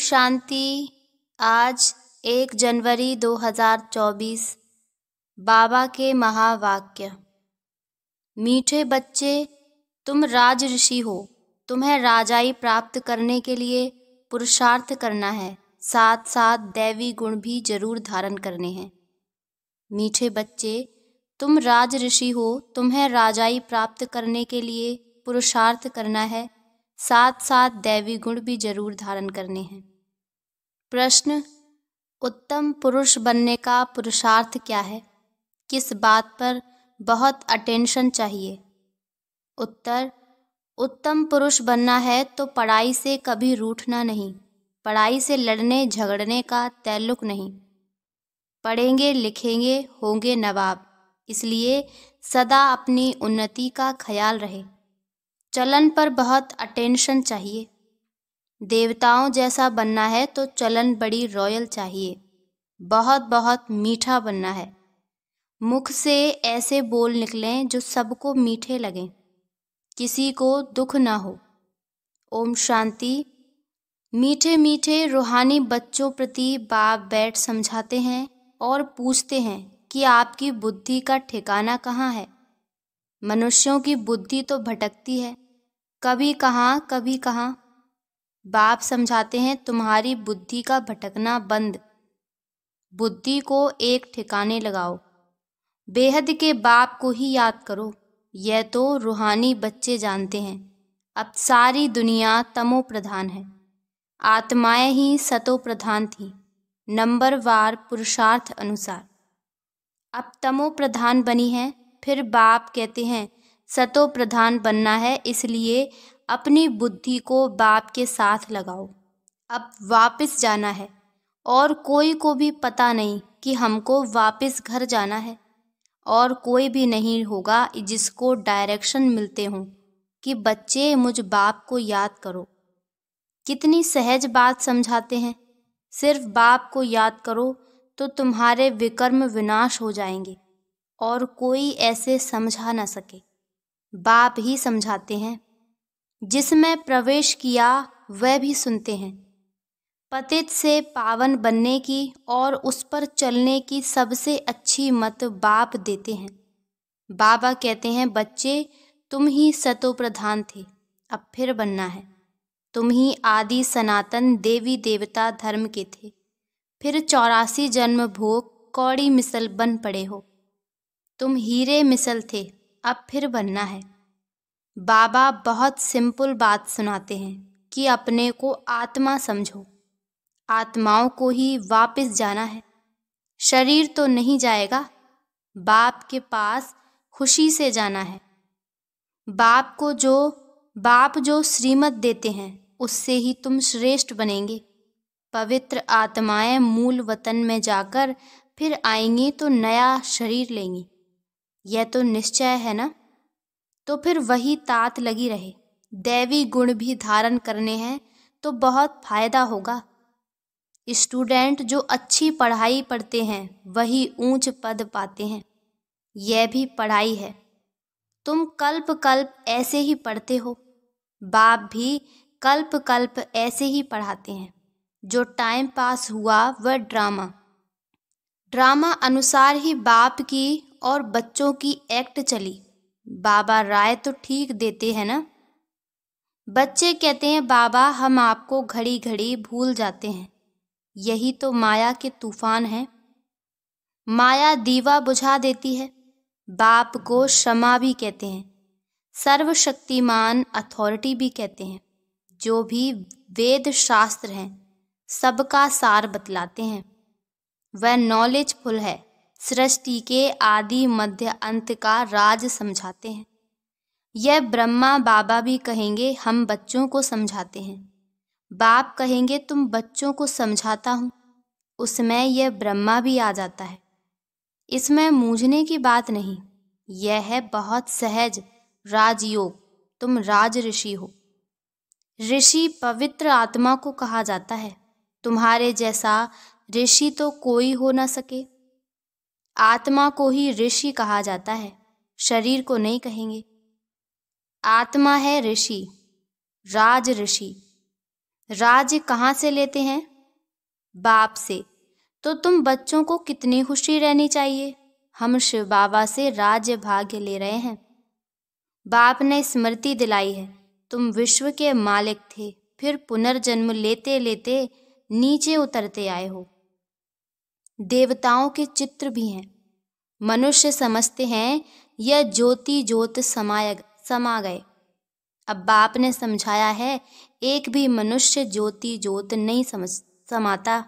शांति आज एक जनवरी 2024 बाबा के महावाक्य मीठे बच्चे तुम राज ऋषि हो तुम्हें राजाई प्राप्त करने के लिए पुरुषार्थ करना है साथ साथ दैवी गुण भी जरूर धारण करने हैं मीठे बच्चे तुम राज ऋषि हो तुम्हें राजाई प्राप्त करने के लिए पुरुषार्थ करना है साथ साथ दैवी गुण भी जरूर धारण करने हैं प्रश्न उत्तम पुरुष बनने का पुरुषार्थ क्या है किस बात पर बहुत अटेंशन चाहिए उत्तर उत्तम पुरुष बनना है तो पढ़ाई से कभी रूठना नहीं पढ़ाई से लड़ने झगड़ने का तैल्लुक नहीं पढ़ेंगे लिखेंगे होंगे नवाब इसलिए सदा अपनी उन्नति का ख्याल रहे चलन पर बहुत अटेंशन चाहिए देवताओं जैसा बनना है तो चलन बड़ी रॉयल चाहिए बहुत बहुत मीठा बनना है मुख से ऐसे बोल निकलें जो सबको मीठे लगें किसी को दुख ना हो ओम शांति मीठे मीठे रूहानी बच्चों प्रति बाप बैठ समझाते हैं और पूछते हैं कि आपकी बुद्धि का ठिकाना कहाँ है मनुष्यों की बुद्धि तो भटकती है कभी कहाँ कभी कहाँ बाप समझाते हैं तुम्हारी बुद्धि का भटकना बंद बुद्धि को एक ठिकाने लगाओ बेहद के बाप को ही याद करो यह तो रूहानी बच्चे जानते हैं अब सारी दुनिया तमो प्रधान है आत्माएं ही सतो प्रधान थी वार पुरुषार्थ अनुसार अब तमो प्रधान बनी है फिर बाप कहते हैं सतो प्रधान बनना है इसलिए अपनी बुद्धि को बाप के साथ लगाओ अब वापस जाना है और कोई को भी पता नहीं कि हमको वापस घर जाना है और कोई भी नहीं होगा जिसको डायरेक्शन मिलते हों कि बच्चे मुझ बाप को याद करो कितनी सहज बात समझाते हैं सिर्फ बाप को याद करो तो तुम्हारे विकर्म विनाश हो जाएंगे और कोई ऐसे समझा ना सके बाप ही समझाते हैं जिसमें प्रवेश किया वह भी सुनते हैं पतित से पावन बनने की और उस पर चलने की सबसे अच्छी मत बाप देते हैं बाबा कहते हैं बच्चे तुम ही सतो प्रधान थे अब फिर बनना है तुम ही आदि सनातन देवी देवता धर्म के थे फिर चौरासी जन्म भोग कौड़ी मिसल बन पड़े हो तुम हीरे मिसल थे अब फिर बनना है बाबा बहुत सिंपल बात सुनाते हैं कि अपने को आत्मा समझो आत्माओं को ही वापस जाना है शरीर तो नहीं जाएगा बाप के पास खुशी से जाना है बाप को जो बाप जो श्रीमत देते हैं उससे ही तुम श्रेष्ठ बनेंगे पवित्र आत्माएं मूल वतन में जाकर फिर आएंगी तो नया शरीर लेंगी यह तो निश्चय है ना तो फिर वही तात लगी रहे दैवी गुण भी धारण करने हैं तो बहुत फायदा होगा स्टूडेंट जो अच्छी पढ़ाई पढ़ते हैं वही ऊंच पद पाते हैं यह भी पढ़ाई है तुम कल्प कल्प ऐसे ही पढ़ते हो बाप भी कल्प कल्प ऐसे ही पढ़ाते हैं जो टाइम पास हुआ वह ड्रामा ड्रामा अनुसार ही बाप की और बच्चों की एक्ट चली बाबा राय तो ठीक देते हैं ना बच्चे कहते हैं बाबा हम आपको घड़ी घड़ी भूल जाते हैं यही तो माया के तूफान है माया दीवा बुझा देती है बाप को क्षमा भी कहते हैं सर्वशक्तिमान अथॉरिटी भी कहते हैं जो भी वेद शास्त्र हैं सबका सार बतलाते हैं वह नॉलेज फुल है सृष्टि के आदि मध्य अंत का राज समझाते हैं यह ब्रह्मा बाबा भी कहेंगे हम बच्चों को समझाते हैं बाप कहेंगे तुम बच्चों को समझाता हूँ उसमें यह ब्रह्मा भी आ जाता है इसमें मूझने की बात नहीं यह है बहुत सहज राजयोग तुम राज ऋषि हो ऋषि पवित्र आत्मा को कहा जाता है तुम्हारे जैसा ऋषि तो कोई हो ना सके आत्मा को ही ऋषि कहा जाता है शरीर को नहीं कहेंगे आत्मा है ऋषि राज ऋषि राज कहाँ से लेते हैं बाप से तो तुम बच्चों को कितनी खुशी रहनी चाहिए हम शिव बाबा से राज्य भाग्य ले रहे हैं बाप ने स्मृति दिलाई है तुम विश्व के मालिक थे फिर पुनर्जन्म लेते लेते नीचे उतरते आए हो देवताओं के चित्र भी हैं मनुष्य समझते हैं यह ज्योति ज्योत समाय समा गए अब बाप ने समझाया है एक भी मनुष्य ज्योति ज्योत नहीं समझ समाता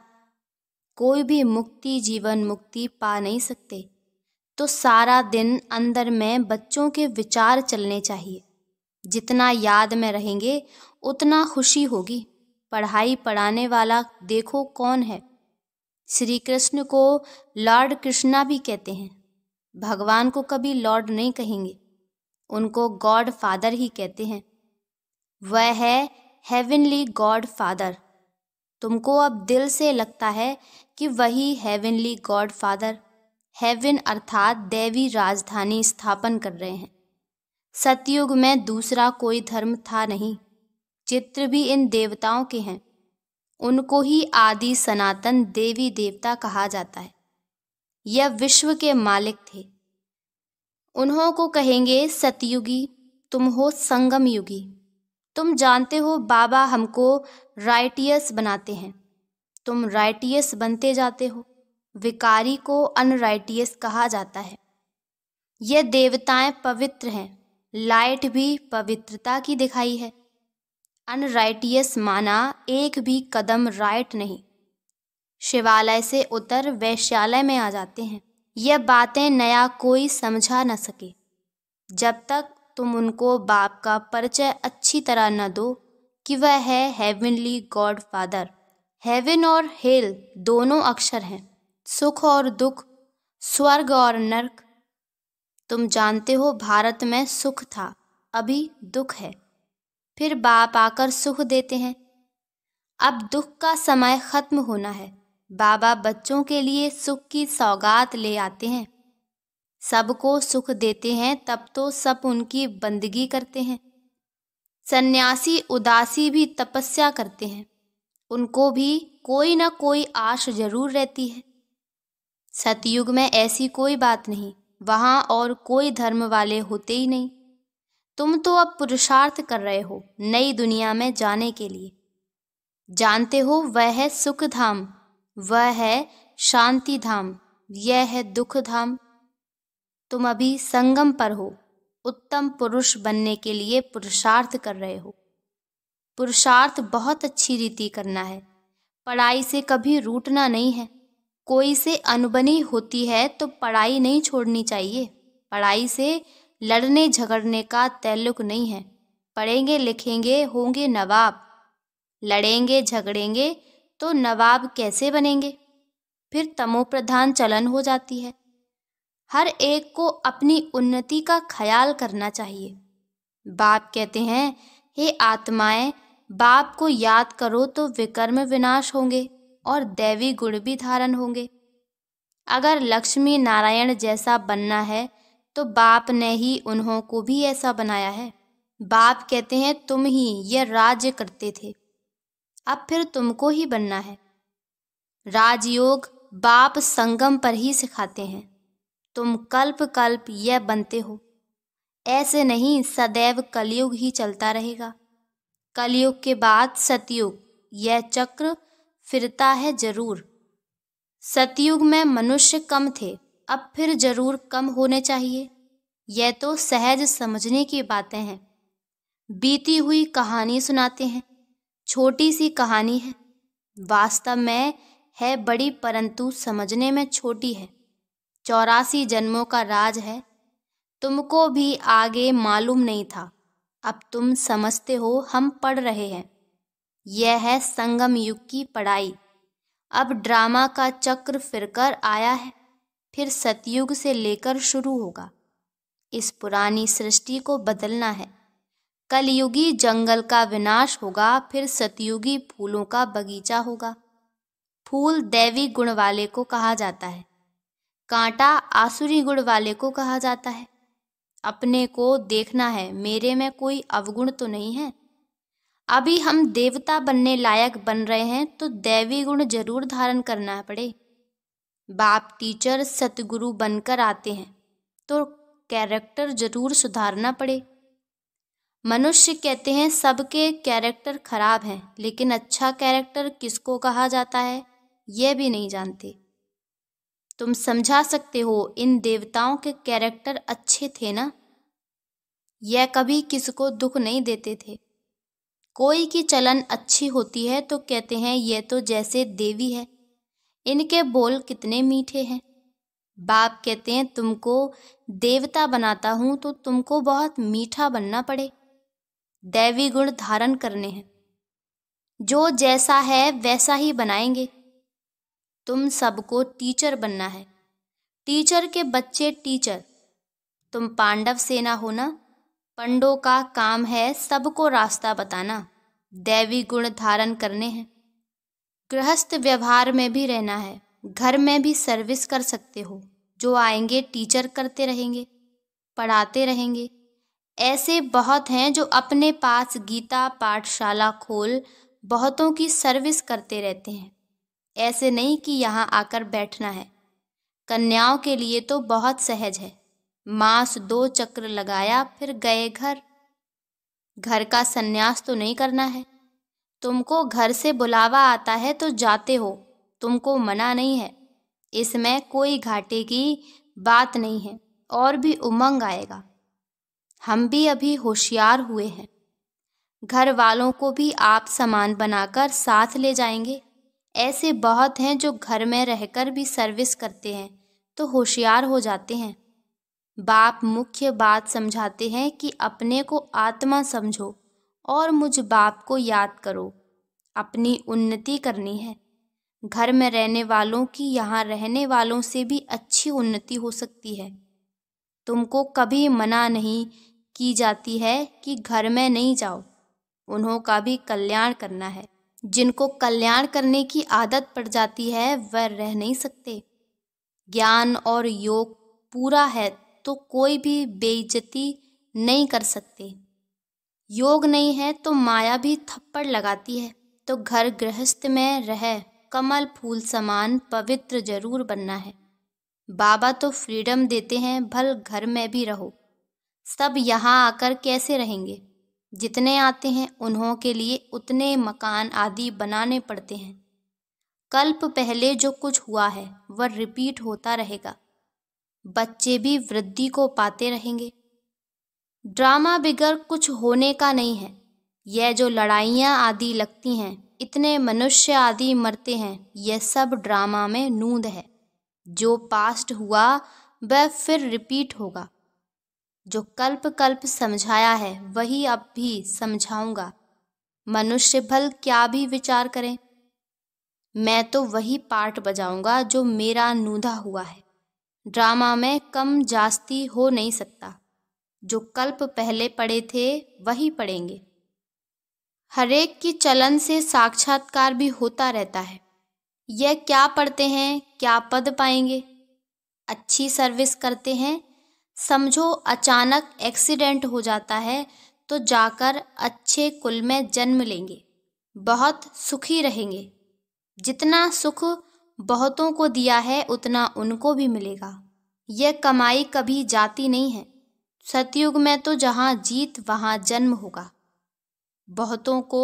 कोई भी मुक्ति जीवन मुक्ति पा नहीं सकते तो सारा दिन अंदर में बच्चों के विचार चलने चाहिए जितना याद में रहेंगे उतना खुशी होगी पढ़ाई पढ़ाने वाला देखो कौन है श्री कृष्ण को लॉर्ड कृष्णा भी कहते हैं भगवान को कभी लॉर्ड नहीं कहेंगे उनको गॉड फादर ही कहते हैं वह है हेवनली गॉड फादर तुमको अब दिल से लगता है कि वही हेवनली गॉड फादर हेवन अर्थात देवी राजधानी स्थापन कर रहे हैं सतयुग में दूसरा कोई धर्म था नहीं चित्र भी इन देवताओं के हैं उनको ही आदि सनातन देवी देवता कहा जाता है यह विश्व के मालिक थे उन्हों को कहेंगे सतयुगी तुम हो संगम युगी तुम जानते हो बाबा हमको राइटियस बनाते हैं तुम राइटियस बनते जाते हो विकारी को अनराइटियस कहा जाता है यह देवताएं पवित्र हैं लाइट भी पवित्रता की दिखाई है अनराइटियस माना एक भी कदम राइट नहीं शिवालय से उतर वैश्यालय में आ जाते हैं यह बातें नया कोई समझा न सके जब तक तुम उनको बाप का परिचय अच्छी तरह न दो कि वह है हेवनली गॉड फादर हेवन और हेल दोनों अक्षर हैं सुख और दुख स्वर्ग और नर्क तुम जानते हो भारत में सुख था अभी दुख है फिर बाप आकर सुख देते हैं अब दुख का समय खत्म होना है बाबा बच्चों के लिए सुख की सौगात ले आते हैं सबको सुख देते हैं तब तो सब उनकी बंदगी करते हैं सन्यासी उदासी भी तपस्या करते हैं उनको भी कोई ना कोई आश जरूर रहती है सतयुग में ऐसी कोई बात नहीं वहाँ और कोई धर्म वाले होते ही नहीं तुम तो अब पुरुषार्थ कर रहे हो नई दुनिया में जाने के लिए जानते हो वह है सुख धाम वह है शांति धाम यह है दुख धाम तुम अभी संगम पर हो उत्तम पुरुष बनने के लिए पुरुषार्थ कर रहे हो पुरुषार्थ बहुत अच्छी रीति करना है पढ़ाई से कभी रूटना नहीं है कोई से अनबनी होती है तो पढ़ाई नहीं छोड़नी चाहिए पढ़ाई से लड़ने झगड़ने का ताल्लुक नहीं है पढ़ेंगे लिखेंगे होंगे नवाब लड़ेंगे झगड़ेंगे तो नवाब कैसे बनेंगे फिर तमोप्रधान चलन हो जाती है हर एक को अपनी उन्नति का ख्याल करना चाहिए बाप कहते हैं हे आत्माएं बाप को याद करो तो विकर्म विनाश होंगे और दैवी गुण भी धारण होंगे अगर लक्ष्मी नारायण जैसा बनना है तो बाप ने ही उन्हों को भी ऐसा बनाया है बाप कहते हैं तुम ही यह राज्य करते थे अब फिर तुमको ही बनना है राजयोग बाप संगम पर ही सिखाते हैं तुम कल्प कल्प यह बनते हो ऐसे नहीं सदैव कलयुग ही चलता रहेगा कलयुग के बाद सतयुग यह चक्र फिरता है जरूर सतयुग में मनुष्य कम थे अब फिर जरूर कम होने चाहिए यह तो सहज समझने की बातें हैं बीती हुई कहानी सुनाते हैं छोटी सी कहानी है वास्तव में है बड़ी परंतु समझने में छोटी है चौरासी जन्मों का राज है तुमको भी आगे मालूम नहीं था अब तुम समझते हो हम पढ़ रहे हैं यह है संगम युग की पढ़ाई अब ड्रामा का चक्र फिरकर आया है फिर सतयुग से लेकर शुरू होगा इस पुरानी सृष्टि को बदलना है कलयुगी जंगल का विनाश होगा फिर सतयुगी फूलों का बगीचा होगा फूल दैवी गुण वाले को कहा जाता है कांटा आसुरी गुण वाले को कहा जाता है अपने को देखना है मेरे में कोई अवगुण तो नहीं है अभी हम देवता बनने लायक बन रहे हैं तो दैवी गुण जरूर धारण करना पड़े बाप टीचर सतगुरु बनकर आते हैं तो कैरेक्टर जरूर सुधारना पड़े मनुष्य कहते हैं सबके कैरेक्टर खराब हैं लेकिन अच्छा कैरेक्टर किसको कहा जाता है यह भी नहीं जानते तुम समझा सकते हो इन देवताओं के कैरेक्टर अच्छे थे ना यह कभी किसको दुख नहीं देते थे कोई की चलन अच्छी होती है तो कहते हैं यह तो जैसे देवी है इनके बोल कितने मीठे हैं बाप कहते हैं तुमको देवता बनाता हूं तो तुमको बहुत मीठा बनना पड़े दैवी गुण धारण करने हैं जो जैसा है वैसा ही बनाएंगे तुम सबको टीचर बनना है टीचर के बच्चे टीचर तुम पांडव सेना होना पंडों का काम है सबको रास्ता बताना दैवी गुण धारण करने हैं गृहस्थ व्यवहार में भी रहना है घर में भी सर्विस कर सकते हो जो आएंगे टीचर करते रहेंगे पढ़ाते रहेंगे ऐसे बहुत हैं जो अपने पास गीता पाठशाला खोल बहुतों की सर्विस करते रहते हैं ऐसे नहीं कि यहाँ आकर बैठना है कन्याओं के लिए तो बहुत सहज है मांस दो चक्र लगाया फिर गए घर घर का सन्यास तो नहीं करना है तुमको घर से बुलावा आता है तो जाते हो तुमको मना नहीं है इसमें कोई घाटे की बात नहीं है और भी उमंग आएगा हम भी अभी होशियार हुए हैं घर वालों को भी आप समान बनाकर साथ ले जाएंगे ऐसे बहुत हैं जो घर में रहकर भी सर्विस करते हैं तो होशियार हो जाते हैं बाप मुख्य बात समझाते हैं कि अपने को आत्मा समझो और मुझ बाप को याद करो अपनी उन्नति करनी है घर में रहने वालों की यहाँ रहने वालों से भी अच्छी उन्नति हो सकती है तुमको कभी मना नहीं की जाती है कि घर में नहीं जाओ उन्हों का भी कल्याण करना है जिनको कल्याण करने की आदत पड़ जाती है वह रह नहीं सकते ज्ञान और योग पूरा है तो कोई भी बेइज्जती नहीं कर सकते योग नहीं है तो माया भी थप्पड़ लगाती है तो घर गृहस्थ में रह कमल फूल समान पवित्र जरूर बनना है बाबा तो फ्रीडम देते हैं भल घर में भी रहो सब यहाँ आकर कैसे रहेंगे जितने आते हैं उन्हों के लिए उतने मकान आदि बनाने पड़ते हैं कल्प पहले जो कुछ हुआ है वह रिपीट होता रहेगा बच्चे भी वृद्धि को पाते रहेंगे ड्रामा बिगर कुछ होने का नहीं है यह जो लड़ाइयाँ आदि लगती हैं इतने मनुष्य आदि मरते हैं यह सब ड्रामा में नूंद है जो पास्ट हुआ वह फिर रिपीट होगा जो कल्प कल्प समझाया है वही अब भी समझाऊंगा मनुष्य भल क्या भी विचार करें मैं तो वही पार्ट बजाऊंगा जो मेरा नूंधा हुआ है ड्रामा में कम जास्ती हो नहीं सकता जो कल्प पहले पड़े थे वही पड़ेंगे हरेक की चलन से साक्षात्कार भी होता रहता है यह क्या पढ़ते हैं क्या पद पाएंगे अच्छी सर्विस करते हैं समझो अचानक एक्सीडेंट हो जाता है तो जाकर अच्छे कुल में जन्म लेंगे बहुत सुखी रहेंगे जितना सुख बहुतों को दिया है उतना उनको भी मिलेगा यह कमाई कभी जाती नहीं है सतयुग में तो जहां जीत वहां जन्म होगा बहुतों को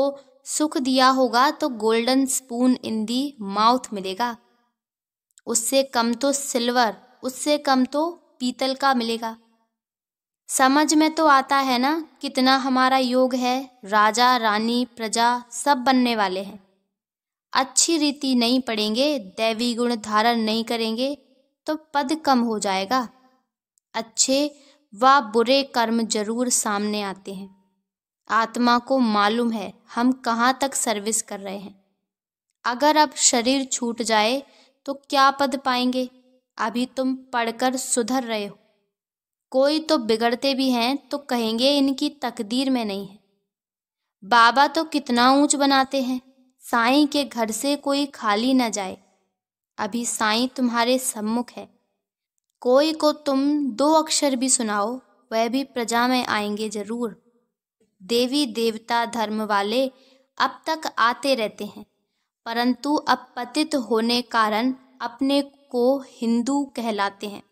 सुख दिया होगा तो golden spoon in the mouth मिलेगा उससे कम तो सिल्वर उससे कम तो पीतल का मिलेगा समझ में तो आता है ना कितना हमारा योग है राजा रानी प्रजा सब बनने वाले हैं अच्छी रीति नहीं पढ़ेंगे दैवी गुण धारण नहीं करेंगे तो पद कम हो जाएगा अच्छे व बुरे कर्म जरूर सामने आते हैं आत्मा को मालूम है हम कहाँ तक सर्विस कर रहे हैं अगर अब शरीर छूट जाए तो क्या पद पाएंगे अभी तुम पढ़कर सुधर रहे हो कोई तो बिगड़ते भी हैं तो कहेंगे इनकी तकदीर में नहीं है बाबा तो कितना ऊंच बनाते हैं साईं के घर से कोई खाली न जाए अभी साईं तुम्हारे सम्मुख है कोई को तुम दो अक्षर भी सुनाओ वह भी प्रजा में आएंगे जरूर देवी देवता धर्म वाले अब तक आते रहते हैं परंतु अब पतित होने कारण अपने को हिंदू कहलाते हैं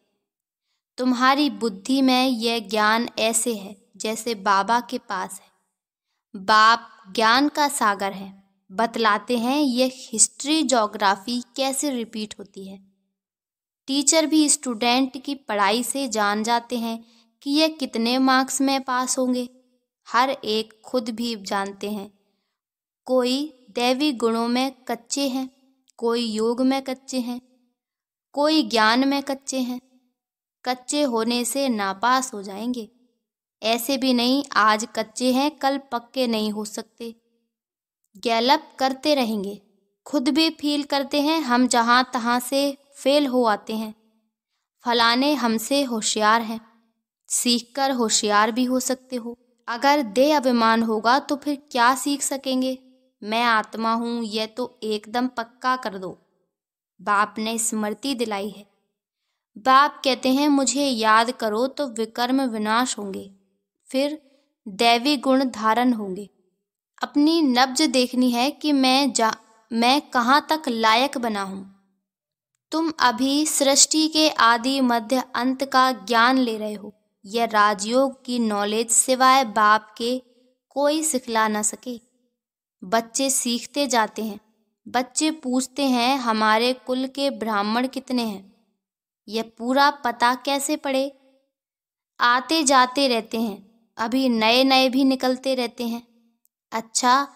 तुम्हारी बुद्धि में यह ज्ञान ऐसे है जैसे बाबा के पास है बाप ज्ञान का सागर है बतलाते हैं यह हिस्ट्री जोग्राफ़ी कैसे रिपीट होती है टीचर भी स्टूडेंट की पढ़ाई से जान जाते हैं कि यह कितने मार्क्स में पास होंगे हर एक खुद भी जानते हैं कोई दैवी गुणों में कच्चे हैं कोई योग में कच्चे हैं कोई ज्ञान में कच्चे हैं कच्चे होने से नापास हो जाएंगे ऐसे भी नहीं आज कच्चे हैं कल पक्के नहीं हो सकते गैलप करते रहेंगे खुद भी फील करते हैं हम जहाँ तहाँ से फेल हो आते हैं फलाने हमसे होशियार हैं सीख कर होशियार भी हो सकते हो अगर दे अभिमान होगा तो फिर क्या सीख सकेंगे मैं आत्मा हूँ यह तो एकदम पक्का कर दो बाप ने स्मृति दिलाई है बाप कहते हैं मुझे याद करो तो विकर्म विनाश होंगे फिर दैवी गुण धारण होंगे अपनी नब्ज देखनी है कि मैं जा मैं कहाँ तक लायक बना हूँ तुम अभी सृष्टि के आदि मध्य अंत का ज्ञान ले रहे हो यह राजयोग की नॉलेज सिवाय बाप के कोई सिखला न सके बच्चे सीखते जाते हैं बच्चे पूछते हैं हमारे कुल के ब्राह्मण कितने हैं यह पूरा पता कैसे पड़े आते जाते रहते हैं अभी नए नए भी निकलते रहते हैं अच्छा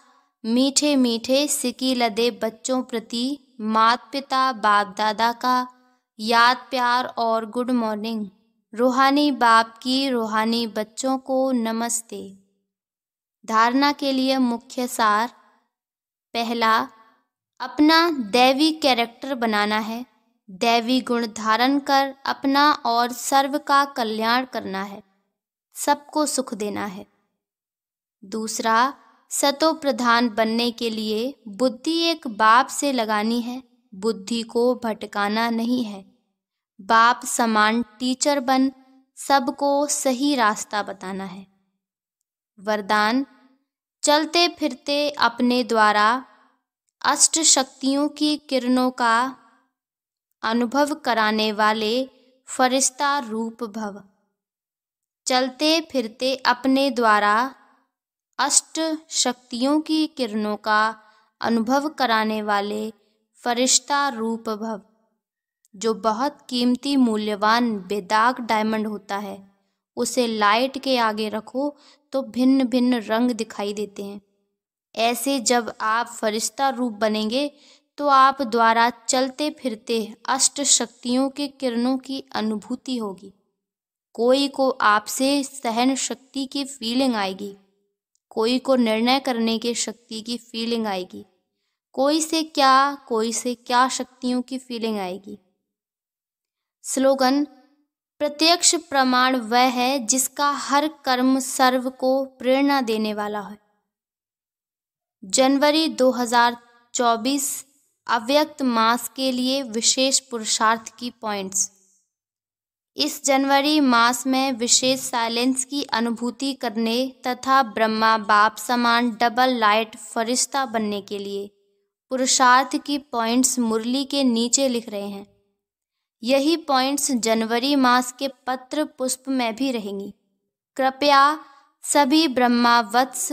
मीठे मीठे सिकी लदे बच्चों प्रति मात पिता बाप दादा का याद प्यार और गुड मॉर्निंग रूहानी बाप की रूहानी बच्चों को नमस्ते धारणा के लिए मुख्य सार पहला अपना दैवी कैरेक्टर बनाना है दैवी गुण धारण कर अपना और सर्व का कल्याण करना है सबको सुख देना है दूसरा सतो प्रधान बनने के लिए बुद्धि एक बाप से लगानी है बुद्धि को भटकाना नहीं है बाप समान टीचर बन सबको सही रास्ता बताना है वरदान चलते फिरते अपने द्वारा अष्ट शक्तियों की किरणों का अनुभव कराने वाले फरिश्ता रूप भव चलते फिरते अपने द्वारा अष्ट शक्तियों की किरणों का अनुभव कराने वाले फरिश्ता रूप भव जो बहुत कीमती मूल्यवान बेदाग डायमंड होता है उसे लाइट के आगे रखो तो भिन्न भिन्न रंग दिखाई देते हैं ऐसे जब आप फरिश्ता रूप बनेंगे तो आप द्वारा चलते फिरते अष्ट शक्तियों के किरणों की अनुभूति होगी कोई को आपसे सहन शक्ति की फीलिंग आएगी कोई को निर्णय करने की शक्ति की फीलिंग आएगी कोई से क्या कोई से क्या शक्तियों की फीलिंग आएगी स्लोगन प्रत्यक्ष प्रमाण वह है जिसका हर कर्म सर्व को प्रेरणा देने वाला है जनवरी 2024 अव्यक्त मास के लिए विशेष पुरुषार्थ की पॉइंट्स इस जनवरी मास में विशेष साइलेंस की अनुभूति करने तथा ब्रह्मा बाप समान डबल लाइट फरिश्ता बनने के लिए पुरुषार्थ की पॉइंट्स मुरली के नीचे लिख रहे हैं यही पॉइंट्स जनवरी मास के पत्र पुष्प में भी रहेंगी कृपया सभी ब्रह्मा वत्स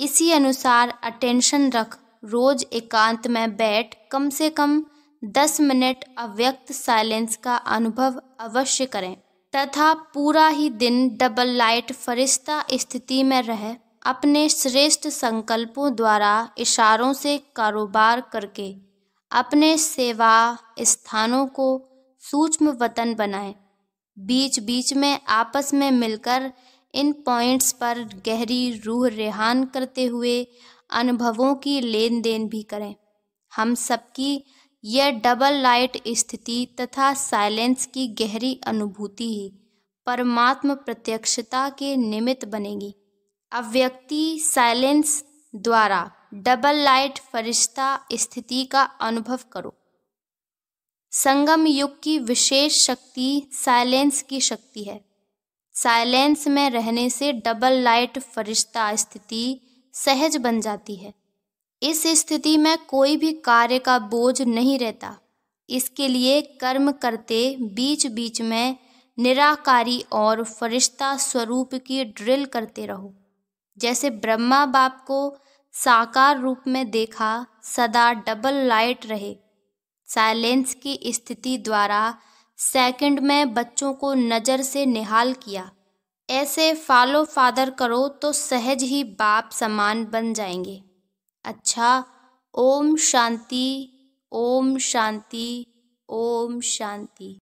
इसी अनुसार अटेंशन रख रोज एकांत में बैठ कम से कम दस मिनट अव्यक्त साइलेंस का अनुभव अवश्य करें तथा पूरा ही दिन डबल लाइट फरिश्ता स्थिति में रह अपने श्रेष्ठ संकल्पों द्वारा इशारों से कारोबार करके अपने सेवा स्थानों को सूक्ष्म वतन बनाएं बीच बीच में आपस में मिलकर इन पॉइंट्स पर गहरी रूह रेहान करते हुए अनुभवों की लेन देन भी करें हम सबकी यह डबल लाइट स्थिति तथा साइलेंस की गहरी अनुभूति ही परमात्म प्रत्यक्षता के निमित्त बनेगी अव्यक्ति साइलेंस द्वारा डबल लाइट फरिश्ता स्थिति का अनुभव करो संगम युग की विशेष शक्ति साइलेंस की शक्ति है साइलेंस में रहने से डबल लाइट फरिश्ता स्थिति सहज बन जाती है इस स्थिति में कोई भी कार्य का बोझ नहीं रहता इसके लिए कर्म करते बीच बीच में निराकारी और फरिश्ता स्वरूप की ड्रिल करते रहो जैसे ब्रह्मा बाप को साकार रूप में देखा सदा डबल लाइट रहे साइलेंस की स्थिति द्वारा सेकंड में बच्चों को नज़र से निहाल किया ऐसे फॉलो फादर करो तो सहज ही बाप समान बन जाएंगे अच्छा ओम शांति ओम शांति ओम शांति